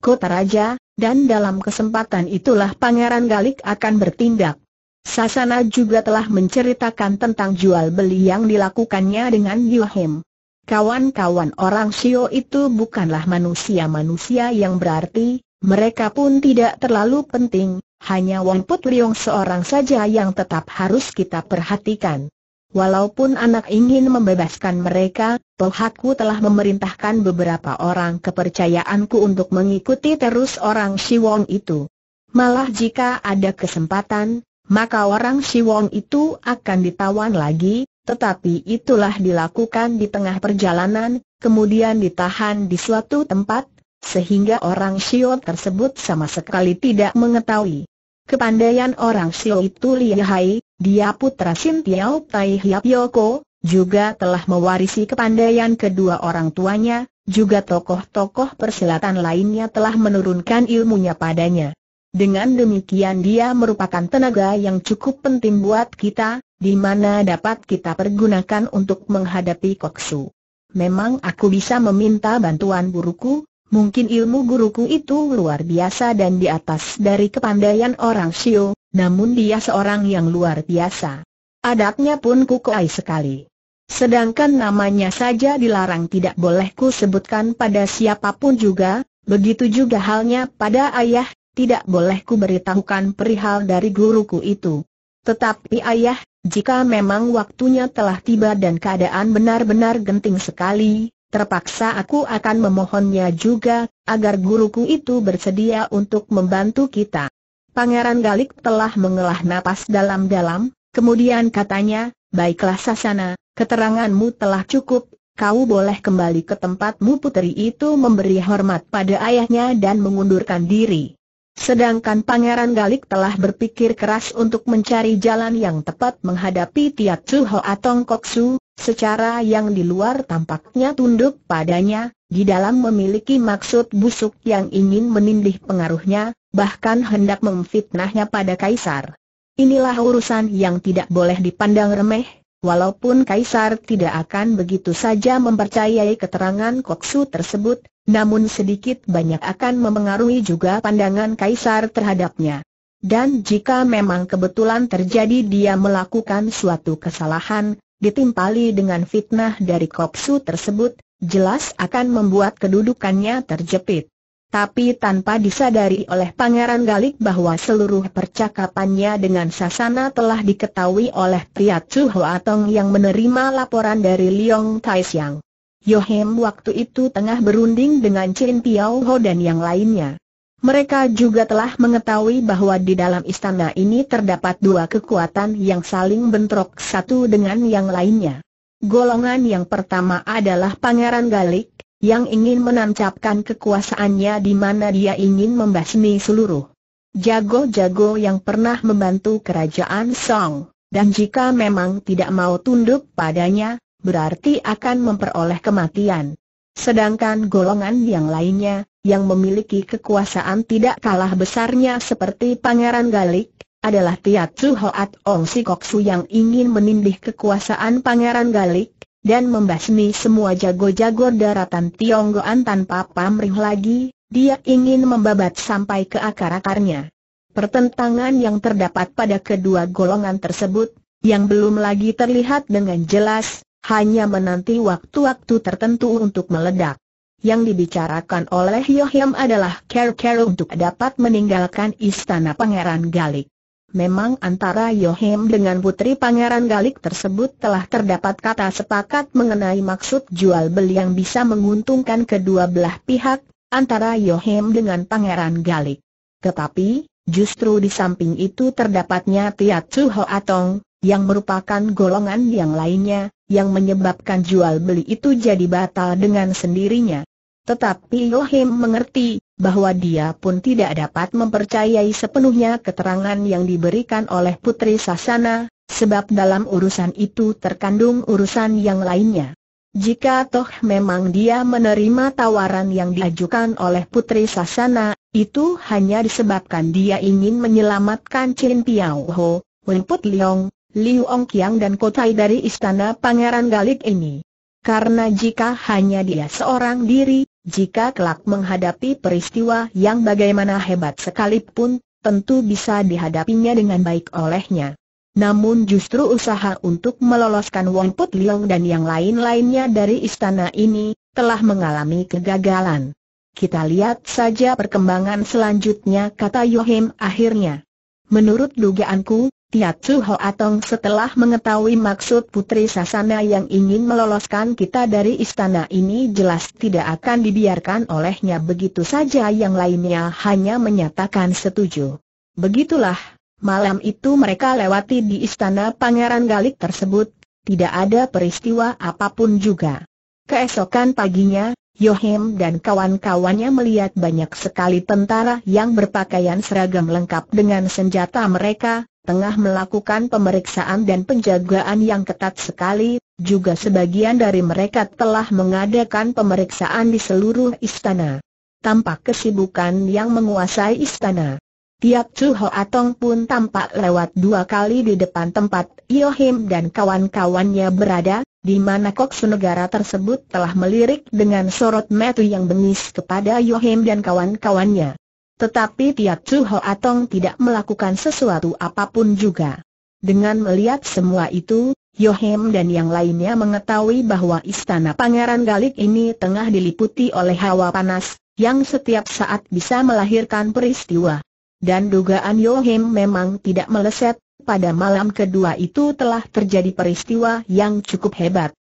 kota raja, dan dalam kesempatan itulah Pangeran Galik akan bertindak. Sasana juga telah menceritakan tentang jual beli yang dilakukannya dengan Yuhem. Kawan-kawan orang Sio itu bukanlah manusia-manusia yang berarti, mereka pun tidak terlalu penting, hanya Wong Put Liong seorang saja yang tetap harus kita perhatikan. Walaupun anak ingin membebaskan mereka, Tohaku telah memerintahkan beberapa orang kepercayaanku untuk mengikuti terus orang Wong itu. Malah jika ada kesempatan, maka orang Wong itu akan ditawan lagi, tetapi itulah dilakukan di tengah perjalanan, kemudian ditahan di suatu tempat, sehingga orang Shio tersebut sama sekali tidak mengetahui. Kepandaian orang Shio itu lihai, dia putra Sin Tiao Tai Hiap Yoko, juga telah mewarisi kepandaian kedua orang tuanya, juga tokoh-tokoh persilatan lainnya telah menurunkan ilmunya padanya. Dengan demikian dia merupakan tenaga yang cukup penting buat kita, di mana dapat kita pergunakan untuk menghadapi koksu. Memang aku bisa meminta bantuan guruku, mungkin ilmu guruku itu luar biasa dan di atas dari kepandaian orang Sio, namun dia seorang yang luar biasa. Adatnya pun ku kukuai sekali. Sedangkan namanya saja dilarang tidak boleh ku sebutkan pada siapapun juga, begitu juga halnya pada ayah, tidak boleh ku beritahukan perihal dari guruku itu. Tetapi ayah, jika memang waktunya telah tiba dan keadaan benar-benar genting sekali, terpaksa aku akan memohonnya juga, agar guruku itu bersedia untuk membantu kita. Pangeran Galik telah mengelah napas dalam-dalam, kemudian katanya, baiklah Sasana, keteranganmu telah cukup, kau boleh kembali ke tempatmu putri itu memberi hormat pada ayahnya dan mengundurkan diri. Sedangkan Pangeran Galik telah berpikir keras untuk mencari jalan yang tepat menghadapi Tiat Su atau Koksu, secara yang di luar tampaknya tunduk padanya, di dalam memiliki maksud busuk yang ingin menindih pengaruhnya, bahkan hendak memfitnahnya pada Kaisar. Inilah urusan yang tidak boleh dipandang remeh, walaupun Kaisar tidak akan begitu saja mempercayai keterangan Koksu tersebut, namun sedikit banyak akan memengaruhi juga pandangan kaisar terhadapnya. Dan jika memang kebetulan terjadi dia melakukan suatu kesalahan, ditimpali dengan fitnah dari kopsu tersebut, jelas akan membuat kedudukannya terjepit. Tapi tanpa disadari oleh Pangeran Galik bahwa seluruh percakapannya dengan Sasana telah diketahui oleh pria Chu Hoa yang menerima laporan dari Liong Taishang. Yohem waktu itu tengah berunding dengan Chin Piao Ho dan yang lainnya. Mereka juga telah mengetahui bahwa di dalam istana ini terdapat dua kekuatan yang saling bentrok satu dengan yang lainnya. Golongan yang pertama adalah Pangeran Galik, yang ingin menancapkan kekuasaannya di mana dia ingin membasmi seluruh jago-jago yang pernah membantu kerajaan Song, dan jika memang tidak mau tunduk padanya, berarti akan memperoleh kematian. Sedangkan golongan yang lainnya, yang memiliki kekuasaan tidak kalah besarnya seperti Pangeran Galik, adalah Tiat Su Hoat Ong Si Kok Su yang ingin menindih kekuasaan Pangeran Galik, dan membasmi semua jago-jago daratan Tionggoan tanpa pamrih lagi, dia ingin membabat sampai ke akar-akarnya. Pertentangan yang terdapat pada kedua golongan tersebut, yang belum lagi terlihat dengan jelas, hanya menanti waktu-waktu tertentu untuk meledak. Yang dibicarakan oleh Yohyam adalah care-care untuk dapat meninggalkan istana Pangeran Galik. Memang antara Yohem dengan putri Pangeran Galik tersebut telah terdapat kata sepakat mengenai maksud jual beli yang bisa menguntungkan kedua belah pihak, antara Yohem dengan Pangeran Galik. Tetapi, justru di samping itu terdapatnya Tiat suho Atong, yang merupakan golongan yang lainnya, yang menyebabkan jual beli itu jadi batal dengan sendirinya. Tetapi Yohim mengerti bahwa dia pun tidak dapat mempercayai sepenuhnya keterangan yang diberikan oleh Putri Sasana, sebab dalam urusan itu terkandung urusan yang lainnya. Jika toh memang dia menerima tawaran yang diajukan oleh Putri Sasana, itu hanya disebabkan dia ingin menyelamatkan Chin Piao Ho, Wenput Liong, Liu Kiang dan Kotai dari istana Pangeran Galik ini. Karena jika hanya dia seorang diri, jika kelak menghadapi peristiwa yang bagaimana hebat sekalipun, tentu bisa dihadapinya dengan baik olehnya. Namun justru usaha untuk meloloskan Wong Put Liong dan yang lain-lainnya dari istana ini, telah mengalami kegagalan. Kita lihat saja perkembangan selanjutnya kata Yohim akhirnya. Menurut dugaanku, Ho atong setelah mengetahui maksud Putri Sasana yang ingin meloloskan kita dari istana ini jelas tidak akan dibiarkan olehnya begitu saja yang lainnya hanya menyatakan setuju. Begitulah, malam itu mereka lewati di istana Pangeran Galik tersebut, tidak ada peristiwa apapun juga. Keesokan paginya, Yohem dan kawan-kawannya melihat banyak sekali tentara yang berpakaian seragam lengkap dengan senjata mereka, tengah melakukan pemeriksaan dan penjagaan yang ketat sekali, juga sebagian dari mereka telah mengadakan pemeriksaan di seluruh istana. Tampak kesibukan yang menguasai istana. Tiap Chu Atong pun tampak lewat dua kali di depan tempat Yohim dan kawan-kawannya berada, di mana kok senegara tersebut telah melirik dengan sorot metu yang bengis kepada Yohim dan kawan-kawannya. Tetapi tiap Ho Atong tidak melakukan sesuatu apapun juga. Dengan melihat semua itu, Yohem dan yang lainnya mengetahui bahwa istana Pangeran Galik ini tengah diliputi oleh hawa panas, yang setiap saat bisa melahirkan peristiwa. Dan dugaan Yohem memang tidak meleset, pada malam kedua itu telah terjadi peristiwa yang cukup hebat.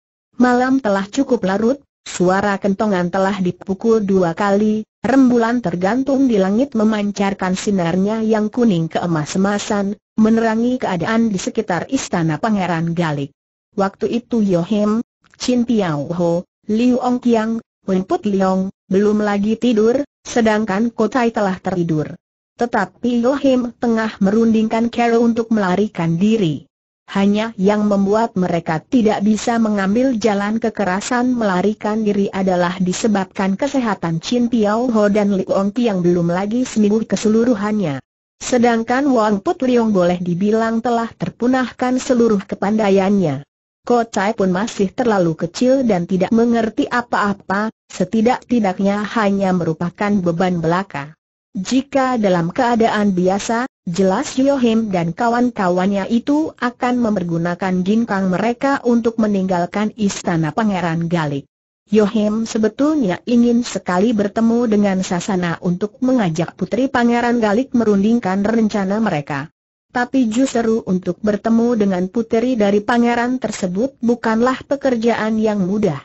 Malam telah cukup larut, Suara kentongan telah dipukul dua kali, rembulan tergantung di langit memancarkan sinarnya yang kuning keemas-emasan, menerangi keadaan di sekitar istana Pangeran Galik. Waktu itu Yohim, Chin Piao Ho, Liu Ong Kiang, Wen Put Liong, belum lagi tidur, sedangkan Kotai telah tertidur. Tetapi Yohim tengah merundingkan Carol untuk melarikan diri. Hanya yang membuat mereka tidak bisa mengambil jalan kekerasan melarikan diri adalah disebabkan kesehatan Chin Piao Ho dan Liong Ti yang belum lagi sembuh keseluruhannya. Sedangkan Wang Put Liong boleh dibilang telah terpunahkan seluruh kepandaiannya. Ko Chai pun masih terlalu kecil dan tidak mengerti apa-apa, setidak-tidaknya hanya merupakan beban belaka. Jika dalam keadaan biasa, jelas Yohim dan kawan-kawannya itu akan mempergunakan ginkang mereka untuk meninggalkan istana Pangeran Galik. Yohim sebetulnya ingin sekali bertemu dengan Sasana untuk mengajak putri Pangeran Galik merundingkan rencana mereka. Tapi justru untuk bertemu dengan putri dari pangeran tersebut bukanlah pekerjaan yang mudah.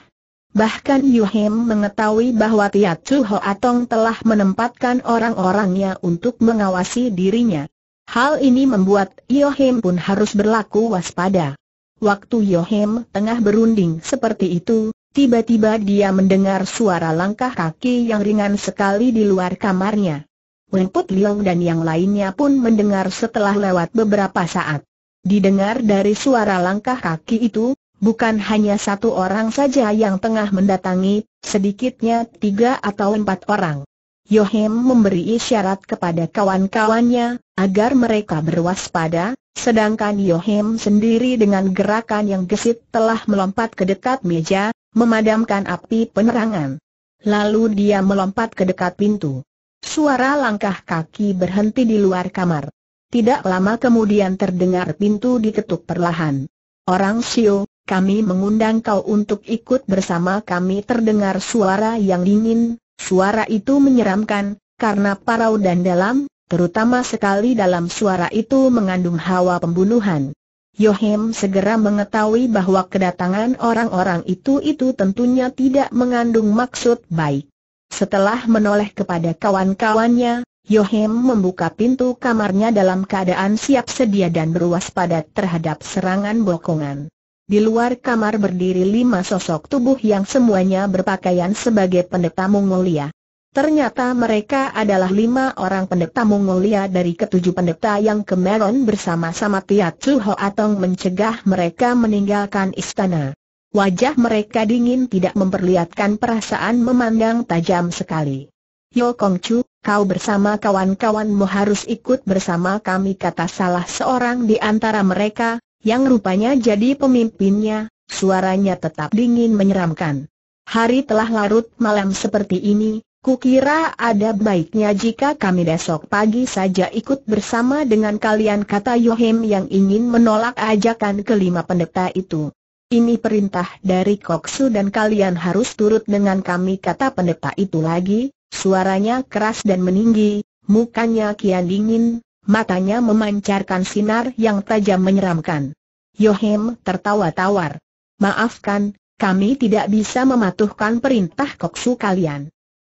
Bahkan Yuhim mengetahui bahwa Tia Chu Atong telah menempatkan orang-orangnya untuk mengawasi dirinya. Hal ini membuat Yohim pun harus berlaku waspada. Waktu Yohim tengah berunding seperti itu, tiba-tiba dia mendengar suara langkah kaki yang ringan sekali di luar kamarnya. Wenput Liang dan yang lainnya pun mendengar setelah lewat beberapa saat. Didengar dari suara langkah kaki itu, Bukan hanya satu orang saja yang tengah mendatangi, sedikitnya tiga atau empat orang. Yohem memberi isyarat kepada kawan-kawannya, agar mereka berwaspada, sedangkan Yohem sendiri dengan gerakan yang gesit telah melompat ke dekat meja, memadamkan api penerangan. Lalu dia melompat ke dekat pintu. Suara langkah kaki berhenti di luar kamar. Tidak lama kemudian terdengar pintu diketuk perlahan. Orang Sio, kami mengundang kau untuk ikut bersama kami terdengar suara yang dingin, suara itu menyeramkan, karena parau dan dalam, terutama sekali dalam suara itu mengandung hawa pembunuhan. Yohim segera mengetahui bahwa kedatangan orang-orang itu itu tentunya tidak mengandung maksud baik. Setelah menoleh kepada kawan-kawannya, Yohim membuka pintu kamarnya dalam keadaan siap sedia dan berwaspada terhadap serangan bokongan. Di luar kamar berdiri lima sosok tubuh yang semuanya berpakaian sebagai pendeta Mongolia. Ternyata mereka adalah lima orang pendeta Mongolia dari ketujuh pendeta yang kemeron bersama-sama Tiat Chu Atong mencegah mereka meninggalkan istana. Wajah mereka dingin tidak memperlihatkan perasaan memandang tajam sekali. Yo Kong Chu, kau bersama kawan-kawanmu harus ikut bersama kami kata salah seorang di antara mereka, yang rupanya jadi pemimpinnya, suaranya tetap dingin menyeramkan. Hari telah larut malam seperti ini, kukira ada baiknya jika kami besok pagi saja ikut bersama dengan kalian kata Yohim yang ingin menolak ajakan kelima pendeta itu. Ini perintah dari Koksu dan kalian harus turut dengan kami kata pendeta itu lagi, suaranya keras dan meninggi, mukanya kian dingin, matanya memancarkan sinar yang tajam menyeramkan. Yohim tertawa tawar. Maafkan, kami tidak bisa mematuhkan perintah koksu kalian.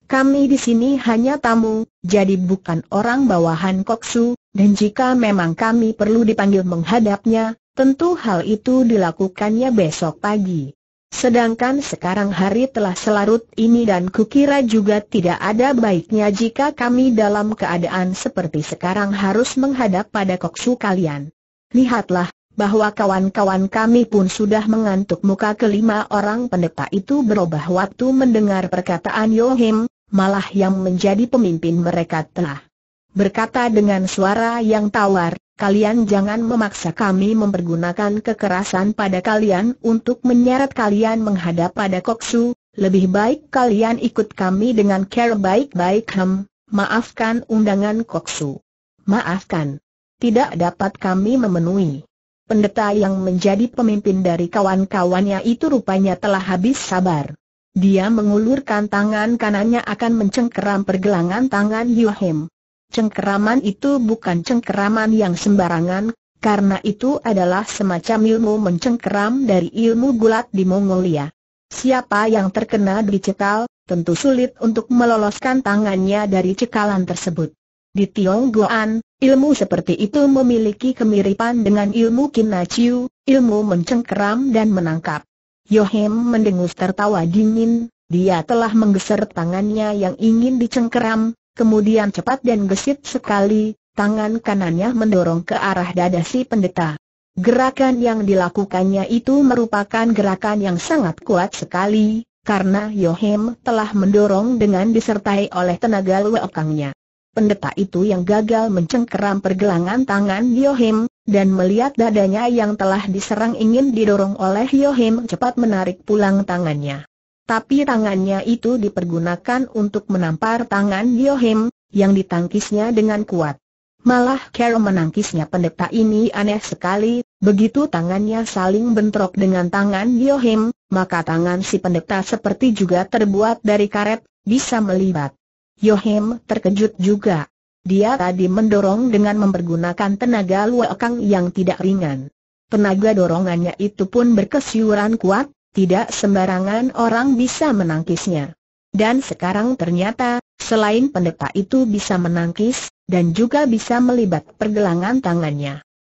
Kami di sini hanya tamu, jadi bukan orang bawahan koksu, dan jika memang kami perlu dipanggil menghadapnya, tentu hal itu dilakukannya besok pagi. Sedangkan sekarang hari telah selarut ini dan kukira juga tidak ada baiknya jika kami dalam keadaan seperti sekarang harus menghadap pada koksu kalian. Lihatlah, bahwa kawan-kawan kami pun sudah mengantuk muka kelima orang pendeta itu berubah waktu mendengar perkataan Yohim, malah yang menjadi pemimpin mereka telah berkata dengan suara yang tawar, kalian jangan memaksa kami mempergunakan kekerasan pada kalian untuk menyeret kalian menghadap pada Koksu, lebih baik kalian ikut kami dengan care baik-baik hem, maafkan undangan Koksu. Maafkan. Tidak dapat kami memenuhi. Pendeta yang menjadi pemimpin dari kawan-kawannya itu rupanya telah habis sabar. Dia mengulurkan tangan kanannya akan mencengkeram pergelangan tangan Yohim. Cengkeraman itu bukan cengkeraman yang sembarangan, karena itu adalah semacam ilmu mencengkeram dari ilmu gulat di Mongolia. Siapa yang terkena dicekal, tentu sulit untuk meloloskan tangannya dari cekalan tersebut. Di Tionggoan, ilmu seperti itu memiliki kemiripan dengan ilmu kinaciu, ilmu mencengkeram dan menangkap. Yohem mendengus tertawa dingin, dia telah menggeser tangannya yang ingin dicengkeram, Kemudian cepat dan gesit sekali, tangan kanannya mendorong ke arah dada si pendeta. Gerakan yang dilakukannya itu merupakan gerakan yang sangat kuat sekali, karena Yohem telah mendorong dengan disertai oleh tenaga luokangnya. Pendeta itu yang gagal mencengkeram pergelangan tangan Yohim, dan melihat dadanya yang telah diserang ingin didorong oleh Yohim cepat menarik pulang tangannya. Tapi tangannya itu dipergunakan untuk menampar tangan Yohim, yang ditangkisnya dengan kuat. Malah Carol menangkisnya pendeta ini aneh sekali, begitu tangannya saling bentrok dengan tangan Yohim, maka tangan si pendeta seperti juga terbuat dari karet, bisa melibat. Yohim terkejut juga. Dia tadi mendorong dengan mempergunakan tenaga luakang yang tidak ringan. Tenaga dorongannya itu pun berkesiuran kuat, tidak sembarangan orang bisa menangkisnya. Dan sekarang ternyata, selain pendeta itu bisa menangkis, dan juga bisa melibat pergelangan tangannya.